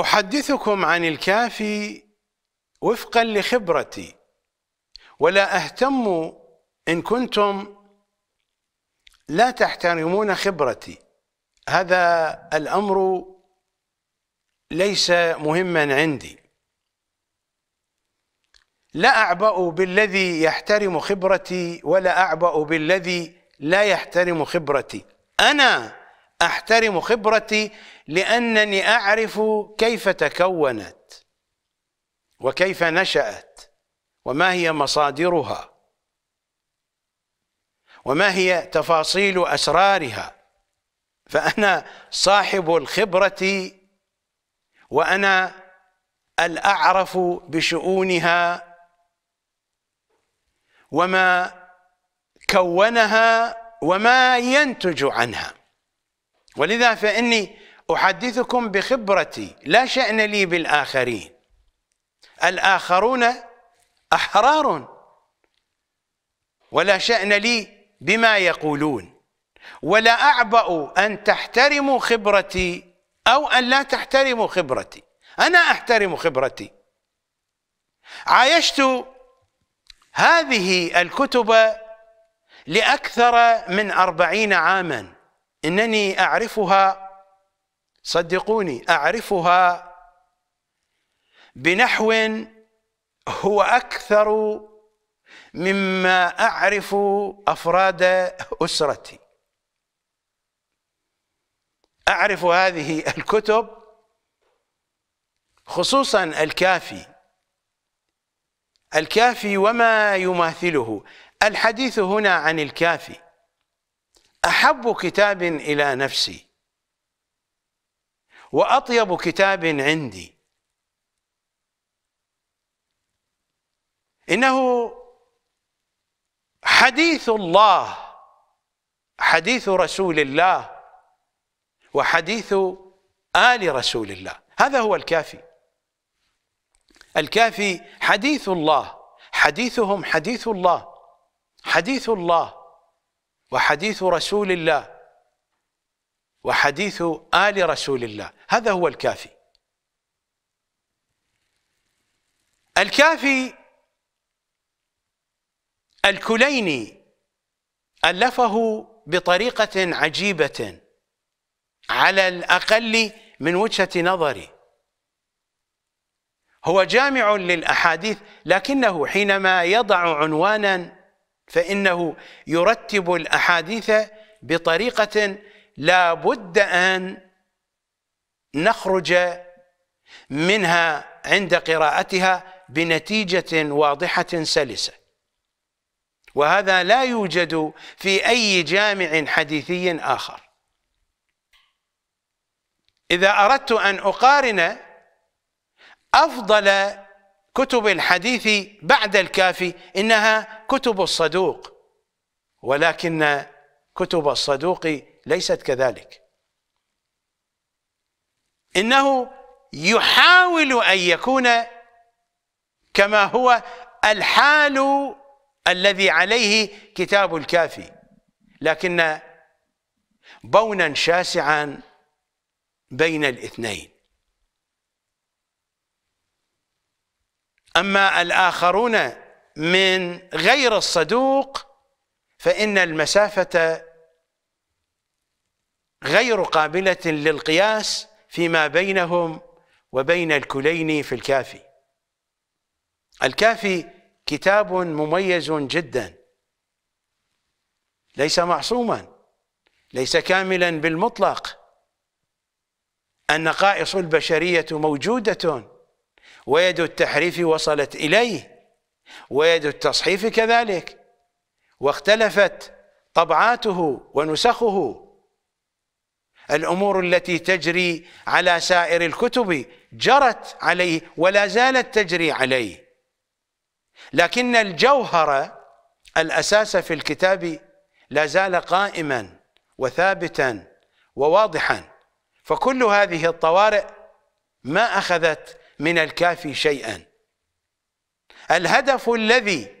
احدثكم عن الكافي وفقا لخبرتي ولا اهتم ان كنتم لا تحترمون خبرتي هذا الامر ليس مهما عندي لا اعبأ بالذي يحترم خبرتي ولا اعبأ بالذي لا يحترم خبرتي انا احترم خبرتي لانني اعرف كيف تكونت وكيف نشات وما هي مصادرها وما هي تفاصيل اسرارها فانا صاحب الخبره وانا الاعرف بشؤونها وما كونها وما ينتج عنها ولذا فإني أحدثكم بخبرتي لا شأن لي بالآخرين الآخرون أحرار ولا شأن لي بما يقولون ولا أعبأ أن تحترموا خبرتي أو أن لا تحترموا خبرتي أنا أحترم خبرتي عايشت هذه الكتب لأكثر من أربعين عاماً إنني أعرفها صدقوني أعرفها بنحو هو أكثر مما أعرف أفراد أسرتي أعرف هذه الكتب خصوصا الكافي الكافي وما يماثله الحديث هنا عن الكافي أحب كتاب إلى نفسي وأطيب كتاب عندي إنه حديث الله حديث رسول الله وحديث آل رسول الله هذا هو الكافي الكافي حديث الله حديثهم حديث الله حديث الله وحديث رسول الله وحديث آل رسول الله هذا هو الكافي الكافي الكليني ألفه بطريقة عجيبة على الأقل من وجهة نظري هو جامع للأحاديث لكنه حينما يضع عنوانا فإنه يرتب الأحاديث بطريقة لا بد أن نخرج منها عند قراءتها بنتيجة واضحة سلسة وهذا لا يوجد في أي جامع حديثي آخر إذا أردت أن أقارن أفضل كتب الحديث بعد الكافي إنها كتب الصدوق ولكن كتب الصدوق ليست كذلك إنه يحاول أن يكون كما هو الحال الذي عليه كتاب الكافي لكن بونا شاسعا بين الاثنين أما الآخرون من غير الصدوق فإن المسافة غير قابلة للقياس فيما بينهم وبين الكلين في الكافي الكافي كتاب مميز جدا ليس معصوما ليس كاملا بالمطلق النقائص البشرية موجودة ويد التحريف وصلت إليه ويد التصحيف كذلك واختلفت طبعاته ونسخه الأمور التي تجري على سائر الكتب جرت عليه ولا زالت تجري عليه لكن الجوهر الأساس في الكتاب لا زال قائما وثابتا وواضحا فكل هذه الطوارئ ما أخذت من الكافي شيئا الهدف الذي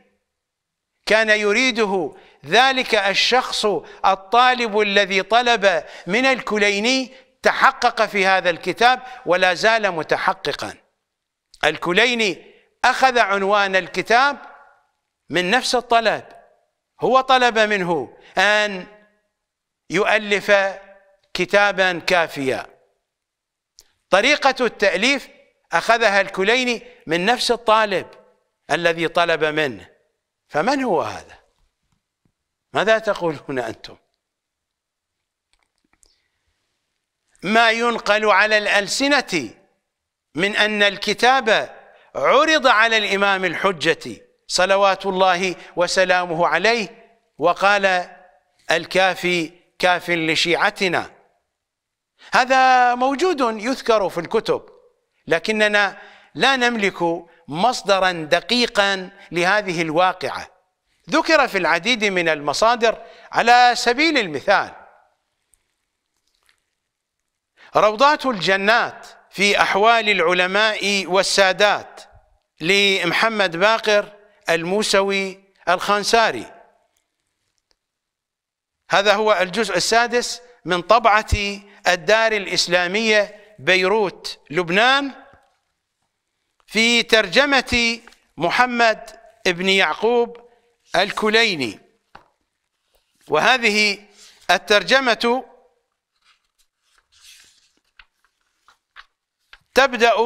كان يريده ذلك الشخص الطالب الذي طلب من الكليني تحقق في هذا الكتاب ولا زال متحققا الكليني أخذ عنوان الكتاب من نفس الطلب هو طلب منه أن يؤلف كتابا كافيا طريقة التأليف أخذها الكليني من نفس الطالب الذي طلب منه فمن هو هذا ماذا تقولون أنتم ما ينقل على الألسنة من أن الكتاب عرض على الإمام الحجة صلوات الله وسلامه عليه وقال الكافي كاف لشيعتنا هذا موجود يذكر في الكتب لكننا لا نملك مصدرا دقيقا لهذه الواقعه ذكر في العديد من المصادر على سبيل المثال روضات الجنات في احوال العلماء والسادات لمحمد باقر الموسوي الخنساري هذا هو الجزء السادس من طبعه الدار الاسلاميه بيروت لبنان في ترجمة محمد بن يعقوب الكليني وهذه الترجمة تبدأ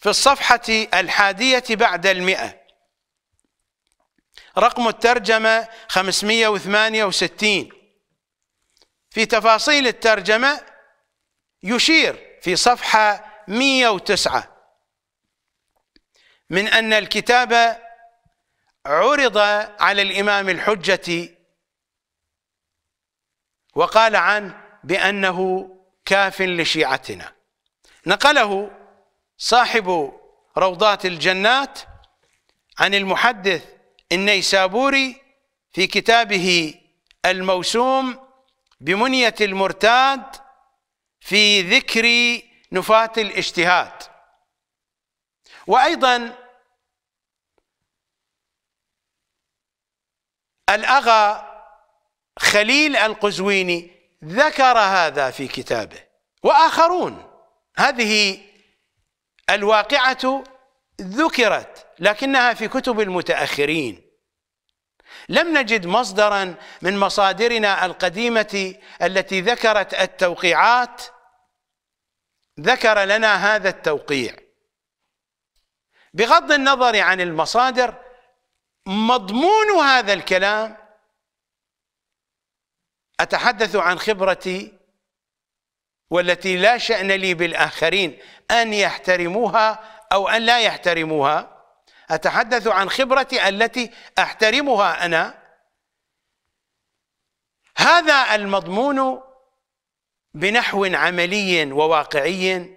في الصفحة الحادية بعد المئة رقم الترجمة 568 في تفاصيل الترجمة يشير في صفحة 109 من أن الكتاب عرض على الإمام الحجة وقال عنه بأنه كاف لشيعتنا نقله صاحب روضات الجنات عن المحدث النيسابوري في كتابه الموسوم بمنية المرتاد في ذكر نفاة الاجتهاد وأيضا الأغا خليل القزويني ذكر هذا في كتابه وآخرون هذه الواقعة ذكرت لكنها في كتب المتأخرين لم نجد مصدرا من مصادرنا القديمة التي ذكرت التوقيعات ذكر لنا هذا التوقيع بغض النظر عن المصادر مضمون هذا الكلام اتحدث عن خبرتي والتي لا شأن لي بالآخرين أن يحترموها أو أن لا يحترموها أتحدث عن خبرتي التي أحترمها أنا هذا المضمون بنحو عملي وواقعي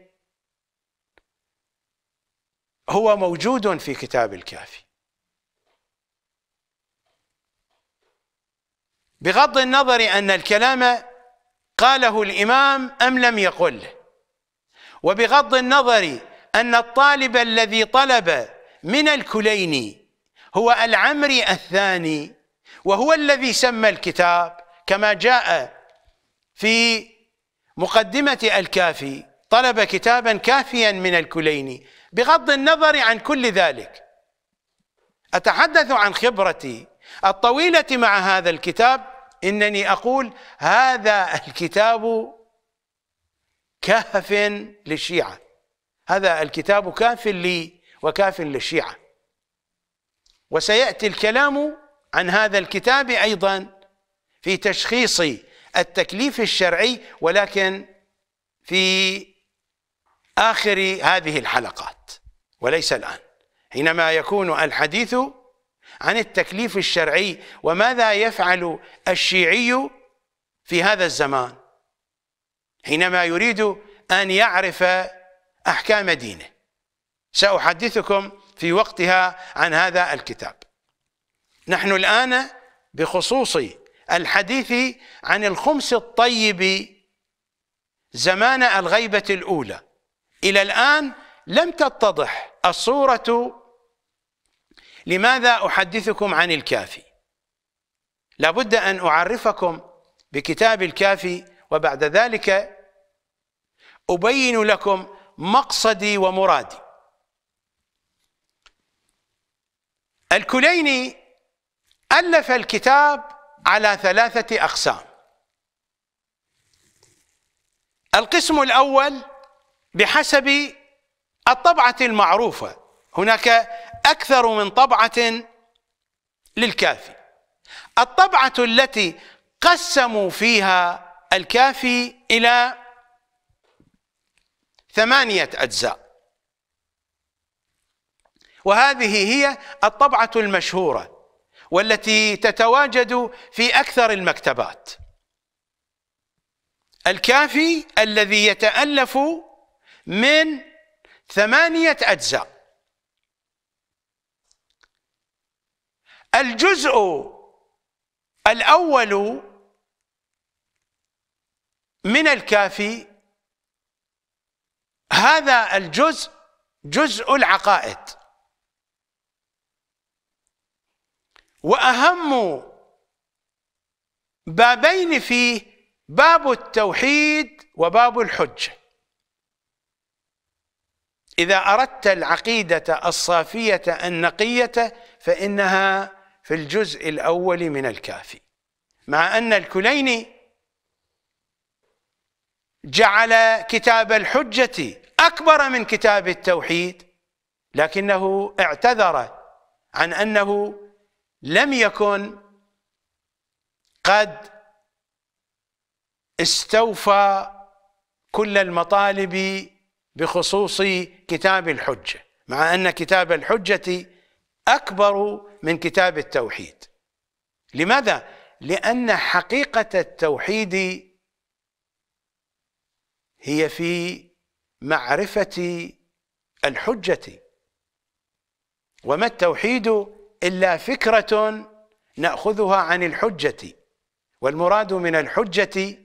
هو موجود في كتاب الكافي بغض النظر أن الكلام قاله الإمام أم لم يقله وبغض النظر أن الطالب الذي طلب من الكليني هو العمري الثاني وهو الذي سمى الكتاب كما جاء في مقدمة الكافي طلب كتابا كافيا من الكليني بغض النظر عن كل ذلك أتحدث عن خبرتي الطويلة مع هذا الكتاب إنني أقول هذا الكتاب كهف للشيعة هذا الكتاب كاف لي وكاف للشيعة وسيأتي الكلام عن هذا الكتاب أيضا في تشخيصي التكليف الشرعي ولكن في آخر هذه الحلقات وليس الآن حينما يكون الحديث عن التكليف الشرعي وماذا يفعل الشيعي في هذا الزمان حينما يريد أن يعرف أحكام دينه سأحدثكم في وقتها عن هذا الكتاب نحن الآن بخصوص الحديث عن الخمس الطيب زمان الغيبة الأولى إلى الآن لم تتضح الصورة لماذا أحدثكم عن الكافي لابد أن أعرفكم بكتاب الكافي وبعد ذلك أبين لكم مقصدي ومرادي الكليني ألف الكتاب على ثلاثة أقسام القسم الأول بحسب الطبعة المعروفة هناك أكثر من طبعة للكافي الطبعة التي قسموا فيها الكافي إلى ثمانية أجزاء وهذه هي الطبعة المشهورة والتي تتواجد في أكثر المكتبات الكافي الذي يتألف من ثمانية أجزاء الجزء الأول من الكافي هذا الجزء جزء العقائد واهم بابين فيه باب التوحيد وباب الحجه اذا اردت العقيده الصافيه النقيه فانها في الجزء الاول من الكافي مع ان الكليني جعل كتاب الحجه اكبر من كتاب التوحيد لكنه اعتذر عن انه لم يكن قد استوفى كل المطالب بخصوص كتاب الحجة مع أن كتاب الحجة أكبر من كتاب التوحيد لماذا؟ لأن حقيقة التوحيد هي في معرفة الحجة وما التوحيد إلا فكرة نأخذها عن الحجة والمراد من الحجة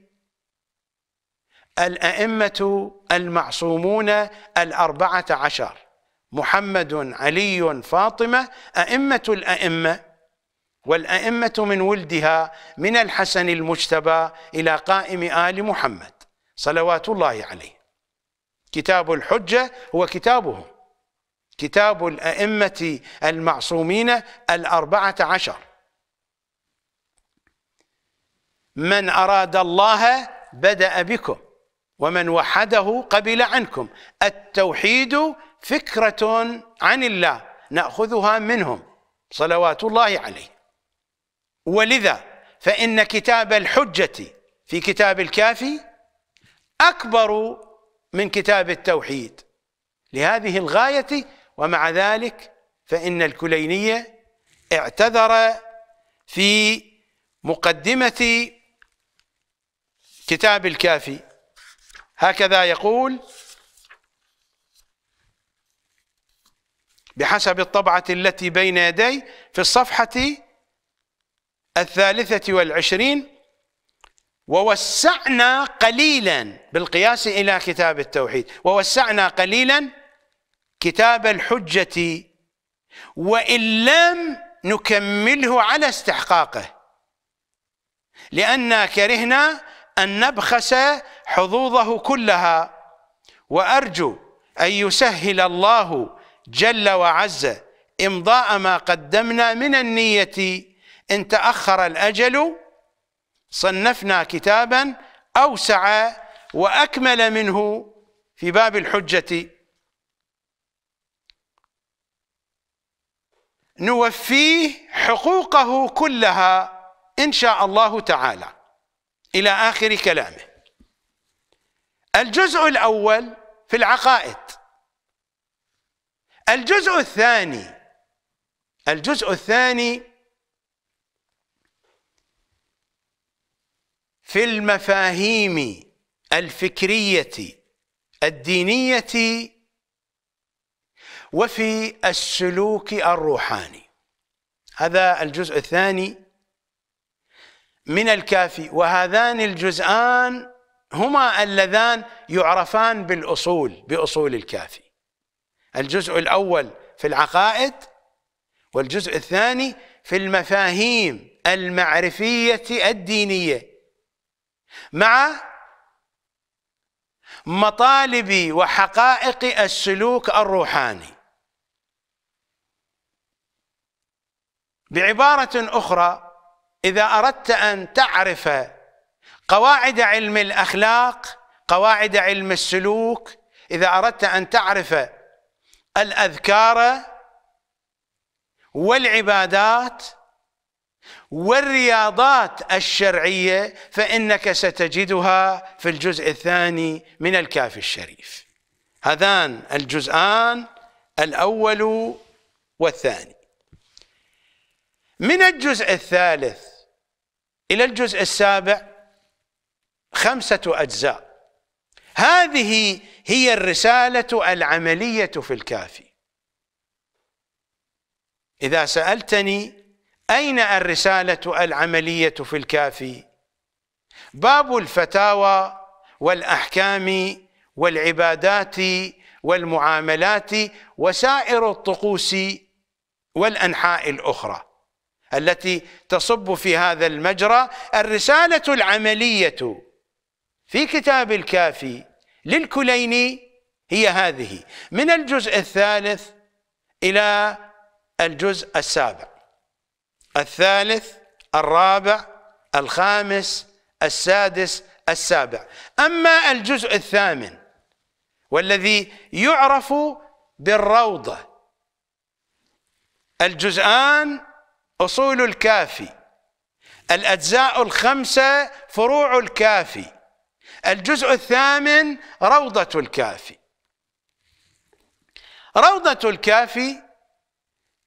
الأئمة المعصومون الأربعة عشر محمد علي فاطمة أئمة الأئمة والأئمة من ولدها من الحسن المجتبى إلى قائم آل محمد صلوات الله عليه كتاب الحجة هو كتابهم كتاب الأئمة المعصومين الأربعة عشر من أراد الله بدأ بكم ومن وحده قبل عنكم التوحيد فكرة عن الله نأخذها منهم صلوات الله عليه ولذا فإن كتاب الحجة في كتاب الكافي أكبر من كتاب التوحيد لهذه الغاية ومع ذلك فإن الكلينية اعتذر في مقدمة كتاب الكافي هكذا يقول بحسب الطبعة التي بين يدي في الصفحة الثالثة والعشرين ووسعنا قليلا بالقياس إلى كتاب التوحيد ووسعنا قليلا كتاب الحجة وإن لم نكمله على استحقاقه لأننا كرهنا أن نبخس حظوظه كلها وأرجو أن يسهل الله جل وعز إمضاء ما قدمنا من النية إن تأخر الأجل صنفنا كتابا أوسع وأكمل منه في باب الحجة نوفيه حقوقه كلها إن شاء الله تعالى إلى آخر كلامه الجزء الأول في العقائد الجزء الثاني الجزء الثاني في المفاهيم الفكرية الدينية وفي السلوك الروحاني هذا الجزء الثاني من الكافي وهذان الجزءان هما اللذان يعرفان بالأصول بأصول الكافي الجزء الأول في العقائد والجزء الثاني في المفاهيم المعرفية الدينية مع مطالب وحقائق السلوك الروحاني بعبارة أخرى إذا أردت أن تعرف قواعد علم الأخلاق قواعد علم السلوك إذا أردت أن تعرف الأذكار والعبادات والرياضات الشرعية فإنك ستجدها في الجزء الثاني من الكافي الشريف هذان الجزءان الأول والثاني من الجزء الثالث إلى الجزء السابع خمسة أجزاء هذه هي الرسالة العملية في الكافي إذا سألتني أين الرسالة العملية في الكافي باب الفتاوى والأحكام والعبادات والمعاملات وسائر الطقوس والأنحاء الأخرى التي تصب في هذا المجرى الرسالة العملية في كتاب الكافي للكليني هي هذه من الجزء الثالث إلى الجزء السابع الثالث الرابع الخامس السادس السابع أما الجزء الثامن والذي يعرف بالروضة الجزءان أصول الكافي الأجزاء الخمسة فروع الكافي الجزء الثامن روضة الكافي روضة الكافي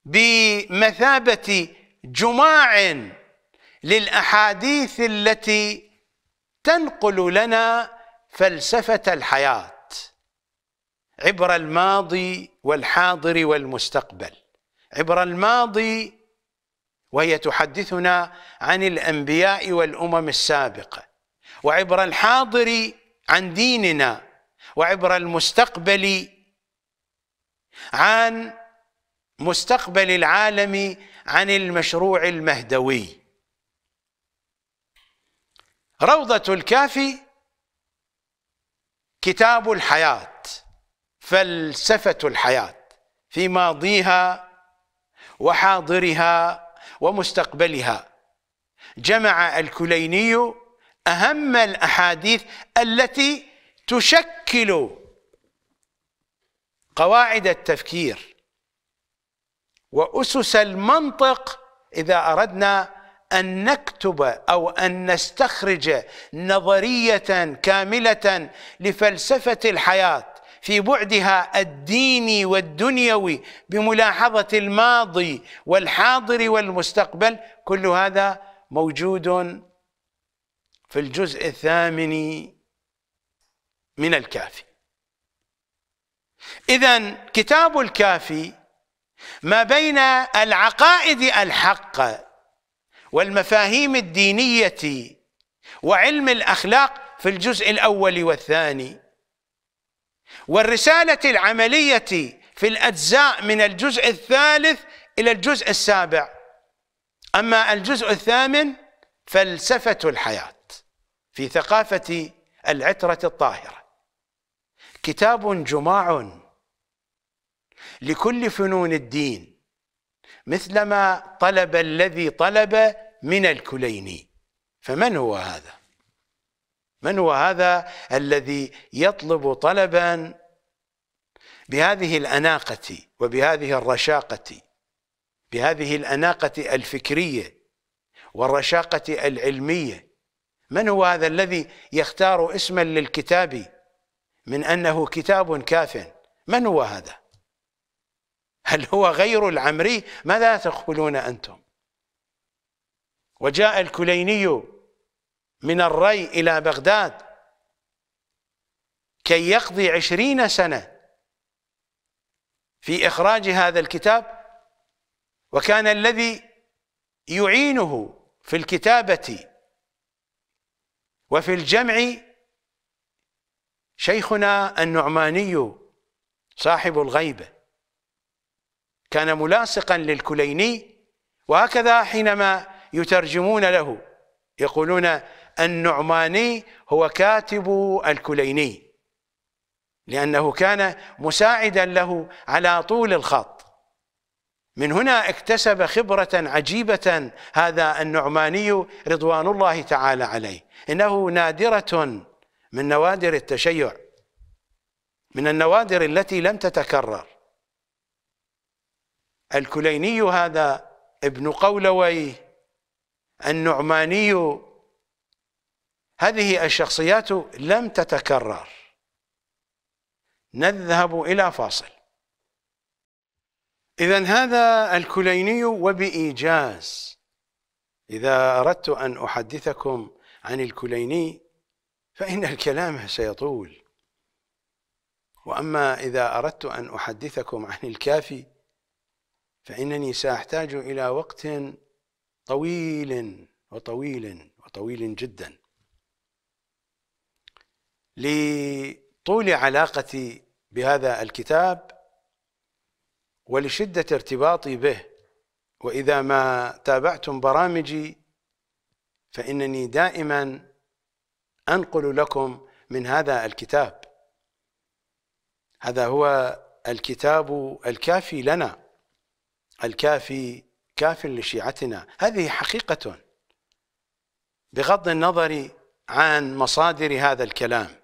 بمثابة جماع للأحاديث التي تنقل لنا فلسفة الحياة عبر الماضي والحاضر والمستقبل عبر الماضي وهي تحدثنا عن الأنبياء والأمم السابقة وعبر الحاضر عن ديننا وعبر المستقبل عن مستقبل العالم عن المشروع المهدوي روضة الكافي كتاب الحياة فلسفة الحياة في ماضيها وحاضرها ومستقبلها جمع الكليني أهم الأحاديث التي تشكل قواعد التفكير وأسس المنطق إذا أردنا أن نكتب أو أن نستخرج نظرية كاملة لفلسفة الحياة في بعدها الديني والدنيوي بملاحظه الماضي والحاضر والمستقبل كل هذا موجود في الجزء الثامن من الكافي اذا كتاب الكافي ما بين العقائد الحق والمفاهيم الدينيه وعلم الاخلاق في الجزء الاول والثاني والرسالة العملية في الأجزاء من الجزء الثالث إلى الجزء السابع أما الجزء الثامن فلسفة الحياة في ثقافة العترة الطاهرة كتاب جماع لكل فنون الدين مثلما طلب الذي طلب من الكليني فمن هو هذا؟ من هو هذا الذي يطلب طلبا بهذه الأناقة وبهذه الرشاقة بهذه الأناقة الفكرية والرشاقة العلمية من هو هذا الذي يختار اسما للكتاب من أنه كتاب كاف من هو هذا هل هو غير العمري ماذا تقولون أنتم وجاء الكليني من الري إلى بغداد كي يقضي عشرين سنة في إخراج هذا الكتاب وكان الذي يعينه في الكتابة وفي الجمع شيخنا النعماني صاحب الغيبة كان ملاصقا للكليني وهكذا حينما يترجمون له يقولون النعماني هو كاتب الكليني لأنه كان مساعدا له على طول الخط من هنا اكتسب خبرة عجيبة هذا النعماني رضوان الله تعالى عليه إنه نادرة من نوادر التشيع من النوادر التي لم تتكرر الكليني هذا ابن قولوي النعماني هذه الشخصيات لم تتكرر نذهب إلى فاصل إذا هذا الكليني وبإيجاز إذا أردت أن أحدثكم عن الكليني فإن الكلام سيطول وأما إذا أردت أن أحدثكم عن الكافي فإنني سأحتاج إلى وقت طويل وطويل وطويل جدا لطول علاقتي بهذا الكتاب ولشدة ارتباطي به وإذا ما تابعتم برامجي فإنني دائما أنقل لكم من هذا الكتاب هذا هو الكتاب الكافي لنا الكافي كاف لشيعتنا هذه حقيقة بغض النظر عن مصادر هذا الكلام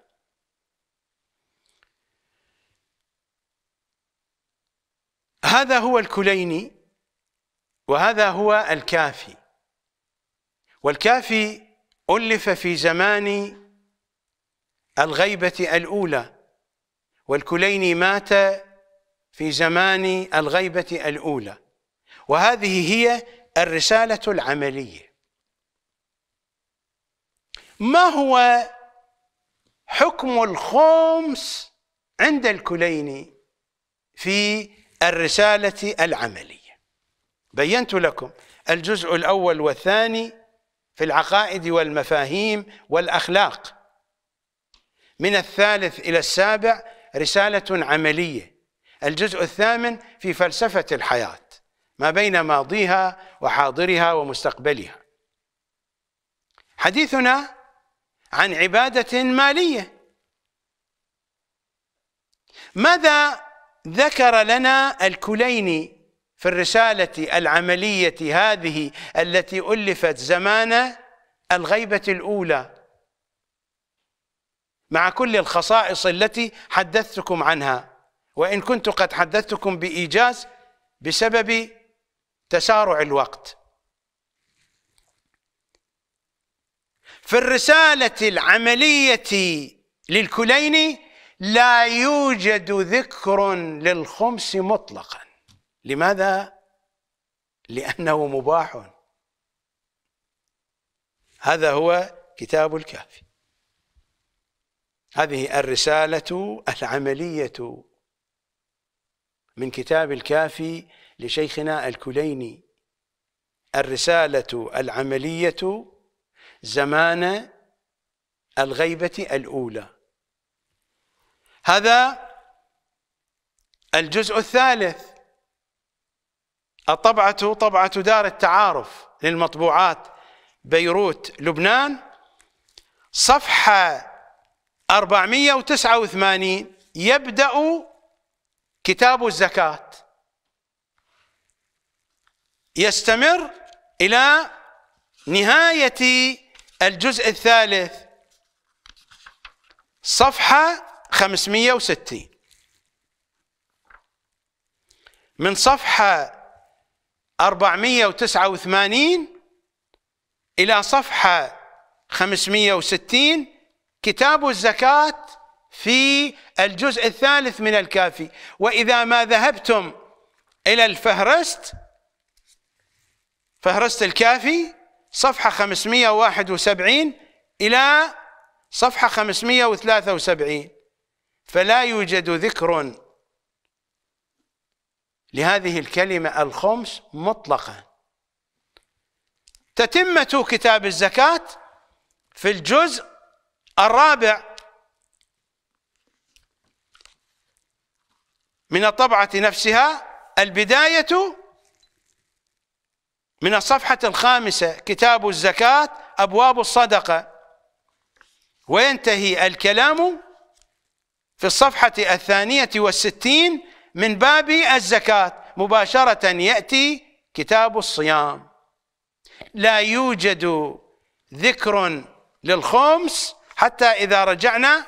هذا هو الكليني وهذا هو الكافي والكافي ألف في زمان الغيبة الأولى والكليني مات في زمان الغيبة الأولى وهذه هي الرسالة العملية ما هو حكم الخمس عند الكليني في الرسالة العملية بينت لكم الجزء الأول والثاني في العقائد والمفاهيم والأخلاق من الثالث إلى السابع رسالة عملية الجزء الثامن في فلسفة الحياة ما بين ماضيها وحاضرها ومستقبلها حديثنا عن عبادة مالية ماذا ذكر لنا الكليني في الرسالة العملية هذه التي ألفت زمان الغيبة الأولى مع كل الخصائص التي حدثتكم عنها وإن كنت قد حدثتكم بإيجاز بسبب تسارع الوقت في الرسالة العملية للكليني لا يوجد ذكر للخمس مطلقا لماذا لانه مباح هذا هو كتاب الكافي هذه الرساله العمليه من كتاب الكافي لشيخنا الكليني الرساله العمليه زمان الغيبه الاولى هذا الجزء الثالث الطبعة طبعة دار التعارف للمطبوعات بيروت لبنان صفحة 489 يبدأ كتاب الزكاة يستمر إلى نهاية الجزء الثالث صفحة 560 من صفحة 489 إلى صفحة 560 كتاب الزكاة في الجزء الثالث من الكافي وإذا ما ذهبتم إلى الفهرست فهرست الكافي صفحة 571 إلى صفحة 573 فلا يوجد ذكر لهذه الكلمة الخمس مطلقا تتمة كتاب الزكاة في الجزء الرابع من الطبعة نفسها البداية من الصفحة الخامسة كتاب الزكاة أبواب الصدقة وينتهي الكلام في الصفحة الثانية والستين من باب الزكاة مباشرة يأتي كتاب الصيام لا يوجد ذكر للخمس حتى إذا رجعنا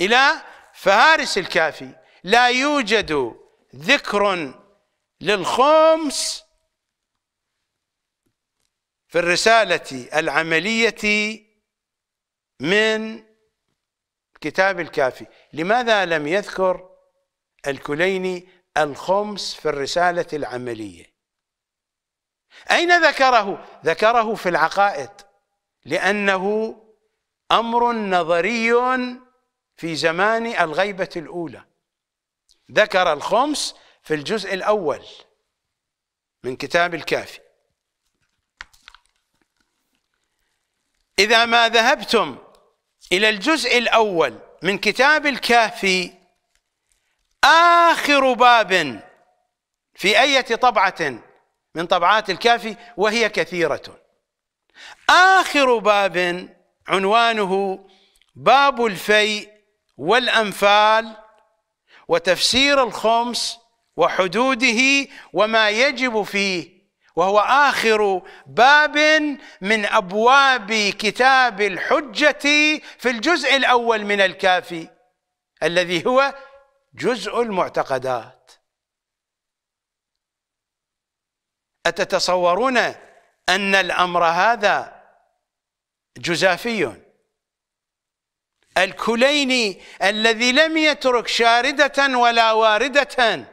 إلى فهارس الكافي لا يوجد ذكر للخمس في الرسالة العملية من كتاب الكافي لماذا لم يذكر الكليني الخمس في الرسالة العملية أين ذكره؟ ذكره في العقائد لأنه أمر نظري في زمان الغيبة الأولى ذكر الخمس في الجزء الأول من كتاب الكافي إذا ما ذهبتم إلى الجزء الأول من كتاب الكافي آخر باب في أية طبعة من طبعات الكافي وهي كثيرة آخر باب عنوانه باب الفيء والأنفال وتفسير الخمس وحدوده وما يجب فيه وهو اخر باب من ابواب كتاب الحجه في الجزء الاول من الكافي الذي هو جزء المعتقدات اتتصورون ان الامر هذا جزافي الكليني الذي لم يترك شارده ولا وارده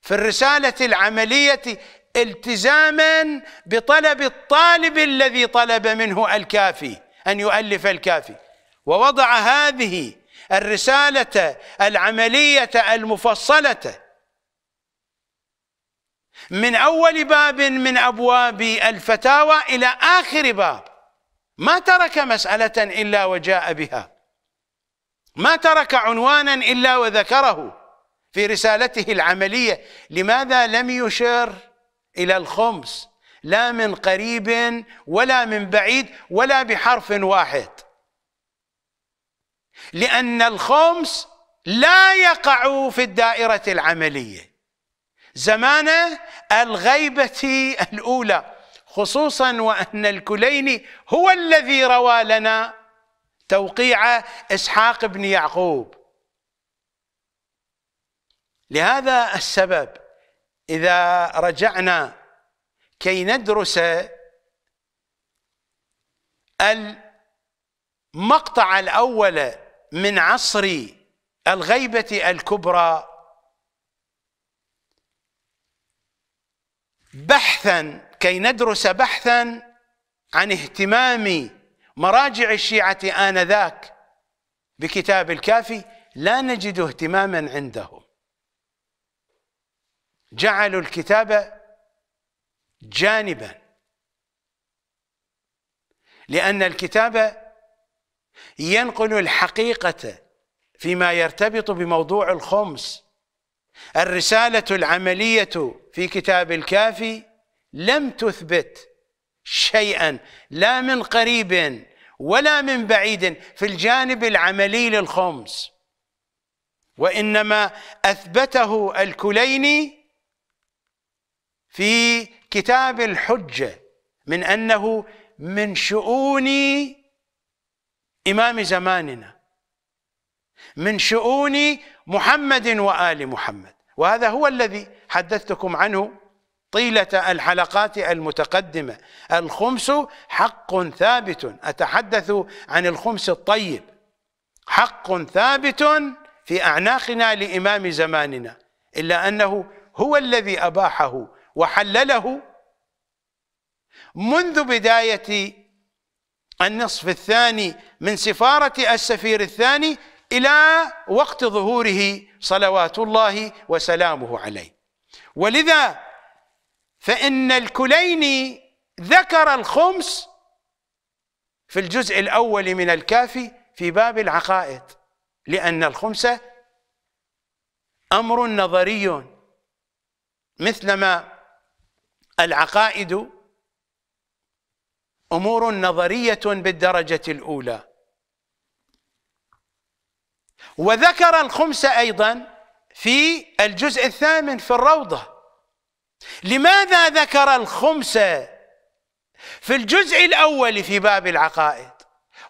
في الرساله العمليه التزاما بطلب الطالب الذي طلب منه الكافي ان يؤلف الكافي ووضع هذه الرساله العمليه المفصله من اول باب من ابواب الفتاوى الى اخر باب ما ترك مساله الا وجاء بها ما ترك عنوانا الا وذكره في رسالته العمليه لماذا لم يشر إلى الخمس لا من قريب ولا من بعيد ولا بحرف واحد لأن الخمس لا يقع في الدائرة العملية زمان الغيبة الأولى خصوصا وأن الكليني هو الذي روى لنا توقيع إسحاق بن يعقوب لهذا السبب إذا رجعنا كي ندرس المقطع الأول من عصر الغيبة الكبرى بحثا كي ندرس بحثا عن اهتمام مراجع الشيعة آنذاك بكتاب الكافي لا نجد اهتماما عندهم جعلوا الكتاب جانبا لأن الكتاب ينقل الحقيقة فيما يرتبط بموضوع الخمس الرسالة العملية في كتاب الكافي لم تثبت شيئا لا من قريب ولا من بعيد في الجانب العملي للخمس وإنما أثبته الكليني في كتاب الحجة من أنه من شؤون إمام زماننا من شؤون محمد وآل محمد وهذا هو الذي حدثتكم عنه طيلة الحلقات المتقدمة الخمس حق ثابت أتحدث عن الخمس الطيب حق ثابت في أعناقنا لإمام زماننا إلا أنه هو الذي أباحه وحلله منذ بداية النصف الثاني من سفارة السفير الثاني إلى وقت ظهوره صلوات الله وسلامه عليه ولذا فإن الكليني ذكر الخمس في الجزء الأول من الكافي في باب العقائد لأن الخمسة أمر نظري مثلما العقائد امور نظريه بالدرجه الاولى وذكر الخمس ايضا في الجزء الثامن في الروضه لماذا ذكر الخمس في الجزء الاول في باب العقائد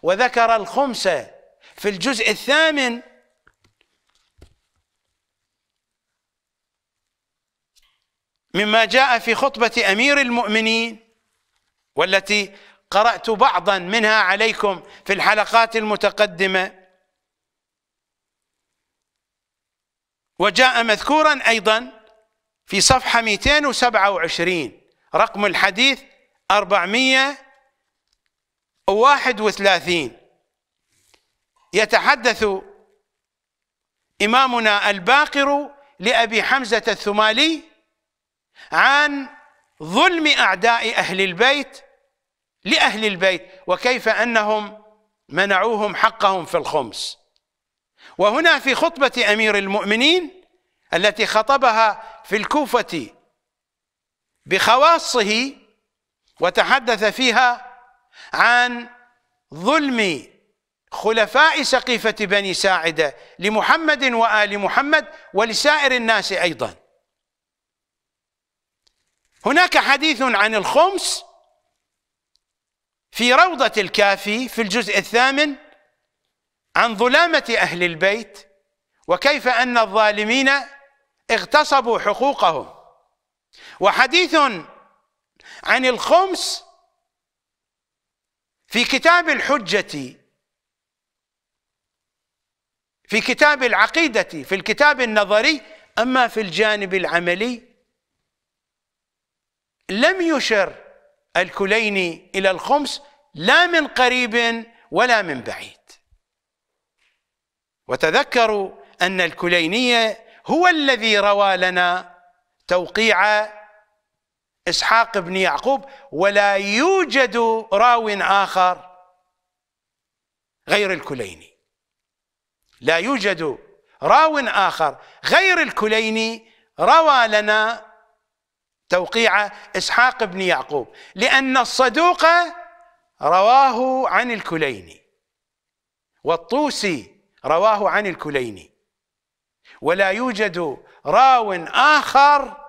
وذكر الخمس في الجزء الثامن مما جاء في خطبة أمير المؤمنين والتي قرأت بعضا منها عليكم في الحلقات المتقدمة وجاء مذكورا أيضا في صفحة 227 رقم الحديث 431 يتحدث إمامنا الباقر لأبي حمزة الثمالي عن ظلم اعداء اهل البيت لاهل البيت وكيف انهم منعوهم حقهم في الخمس وهنا في خطبه امير المؤمنين التي خطبها في الكوفه بخواصه وتحدث فيها عن ظلم خلفاء سقيفه بني ساعده لمحمد وال محمد ولسائر الناس ايضا هناك حديث عن الخمس في روضة الكافي في الجزء الثامن عن ظلامة أهل البيت وكيف أن الظالمين اغتصبوا حقوقهم وحديث عن الخمس في كتاب الحجة في كتاب العقيدة في الكتاب النظري أما في الجانب العملي لم يشر الكليني إلى الخمس لا من قريب ولا من بعيد وتذكروا أن الكليني هو الذي روى لنا توقيع إسحاق بن يعقوب ولا يوجد راو آخر غير الكليني لا يوجد راو آخر غير الكليني روى لنا توقيع إسحاق بن يعقوب لأن الصدوق رواه عن الكليني والطوسي رواه عن الكليني ولا يوجد راو آخر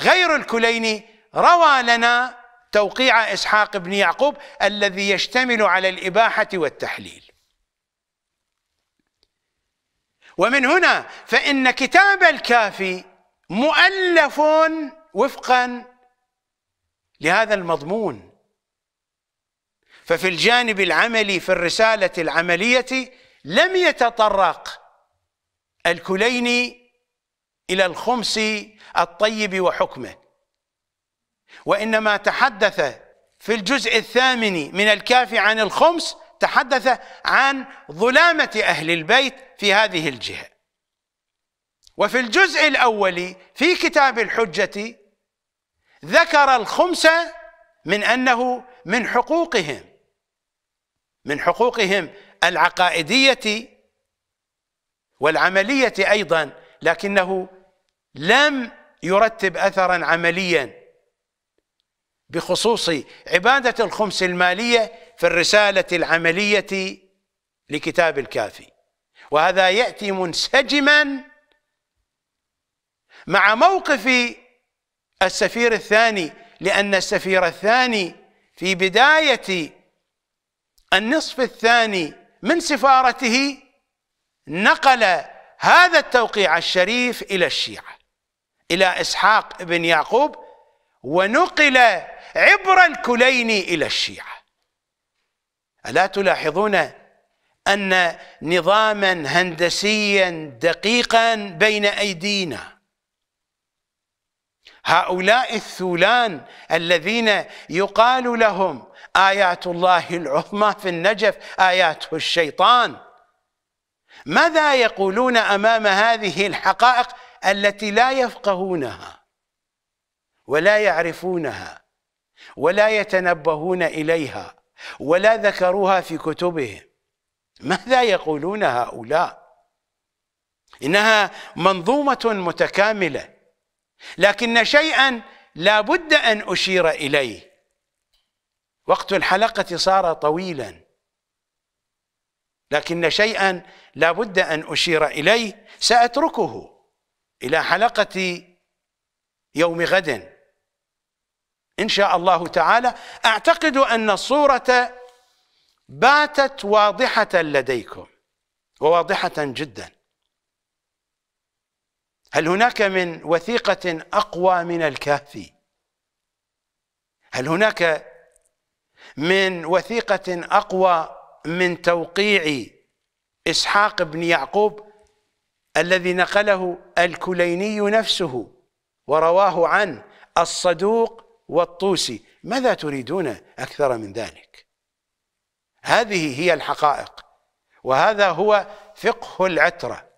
غير الكليني روى لنا توقيع إسحاق بن يعقوب الذي يشتمل على الإباحة والتحليل ومن هنا فإن كتاب الكافي مؤلف وفقا لهذا المضمون ففي الجانب العملي في الرسالة العملية لم يتطرق الكليني إلى الخمس الطيب وحكمه وإنما تحدث في الجزء الثامن من الكافي عن الخمس تحدث عن ظلامة أهل البيت في هذه الجهة وفي الجزء الأول في كتاب الحجة ذكر الخمسة من أنه من حقوقهم من حقوقهم العقائدية والعملية أيضا لكنه لم يرتب أثرا عمليا بخصوص عبادة الخمس المالية في الرسالة العملية لكتاب الكافي وهذا يأتي منسجما مع موقف السفير الثاني لأن السفير الثاني في بداية النصف الثاني من سفارته نقل هذا التوقيع الشريف إلى الشيعة إلى إسحاق بن يعقوب ونقل عبر الكلين إلى الشيعة ألا تلاحظون أن نظاما هندسيا دقيقا بين أيدينا هؤلاء الثولان الذين يقال لهم آيات الله العظمى في النجف آياته الشيطان ماذا يقولون أمام هذه الحقائق التي لا يفقهونها ولا يعرفونها ولا يتنبهون إليها ولا ذكروها في كتبهم ماذا يقولون هؤلاء إنها منظومة متكاملة لكن شيئا لا بد أن أشير إليه وقت الحلقة صار طويلا لكن شيئا لا بد أن أشير إليه سأتركه إلى حلقة يوم غد إن شاء الله تعالى أعتقد أن الصورة باتت واضحة لديكم وواضحة جداً هل هناك من وثيقة أقوى من الكهف هل هناك من وثيقة أقوى من توقيع إسحاق بن يعقوب الذي نقله الكليني نفسه ورواه عنه الصدوق والطوسي ماذا تريدون أكثر من ذلك هذه هي الحقائق وهذا هو فقه العتره